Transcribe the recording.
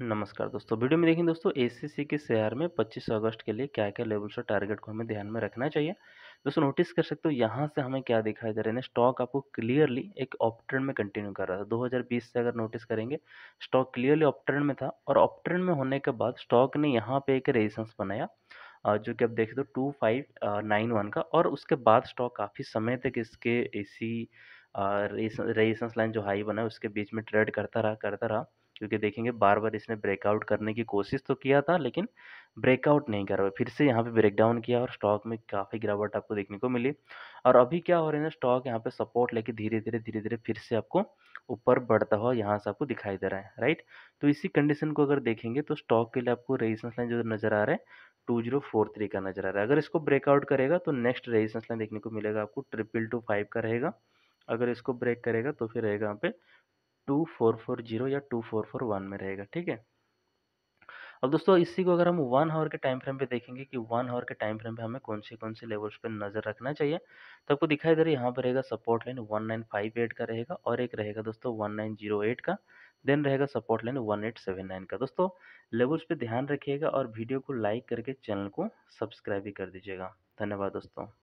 नमस्कार दोस्तों वीडियो में देखेंगे दोस्तों एसीसी के शेयर में 25 अगस्त के लिए क्या क्या लेवल्स और टारगेट को हमें ध्यान में रखना चाहिए दोस्तों नोटिस कर सकते हो यहाँ से हमें क्या दिखाई दे रहा है स्टॉक आपको क्लियरली एक ऑप्ट्रेंड में कंटिन्यू कर रहा था 2020 से अगर नोटिस करेंगे स्टॉक क्लियरली ऑप्ट्रेंड में था और ऑप्ट्रेंड में होने के बाद स्टॉक ने यहाँ पे एक रेजिस्टेंस बनाया जो कि आप देख दो टू फाइव नाइन वन का और उसके बाद स्टॉक काफ़ी समय तक इसके ए सी रेजिस्टेंस लाइन जो हाई बना है उसके बीच में ट्रेड करता रहा करता रहा क्योंकि देखेंगे बार बार इसने ब्रेकआउट करने की कोशिश तो किया था लेकिन ब्रेकआउट नहीं कर पाए फिर से यहाँ पे ब्रेकडाउन किया और स्टॉक में काफ़ी गिरावट आपको देखने को मिली और अभी क्या हो रहा है स्टॉक यहाँ पे सपोर्ट लेके धीरे धीरे धीरे धीरे फिर से आपको ऊपर बढ़ता हुआ यहाँ से आपको दिखाई दे रहा है राइट तो इसी कंडीशन को अगर देखेंगे तो स्टॉक के लिए आपको रेजिस्टेंस लाइन जो नज़र आ रहा है टू जीरो फोर थ्री का नज़र आ रहा है अगर इसको ब्रेकआउट करेगा तो नेक्स्ट रेजिस्टेंस लाइन देखने को मिलेगा आपको ट्रिपल टू फाइव का रहेगा अगर इसको ब्रेक करेगा तो फिर रहेगा यहाँ पे टू फोर फोर जीरो या टू फोर फोर वन में रहेगा ठीक है अब दोस्तों इसी को अगर हम वन आवर के टाइम फ्रेम पे देखेंगे कि वन आवर के टाइम फ्रेम पे हमें कौन से कौन से लेवल्स पे नज़र रखना चाहिए तो आपको दिखाई दे रहा है यहाँ पर रहेगा support line one nine five eight का रहेगा और एक रहेगा दोस्तों वन नाइन जीरो एट का देन रहेगा support line one eight seven nine का दोस्तों लेवल्स पे ध्यान रखिएगा और वीडियो को लाइक करके चैनल को सब्सक्राइब भी कर दीजिएगा धन्यवाद दोस्तों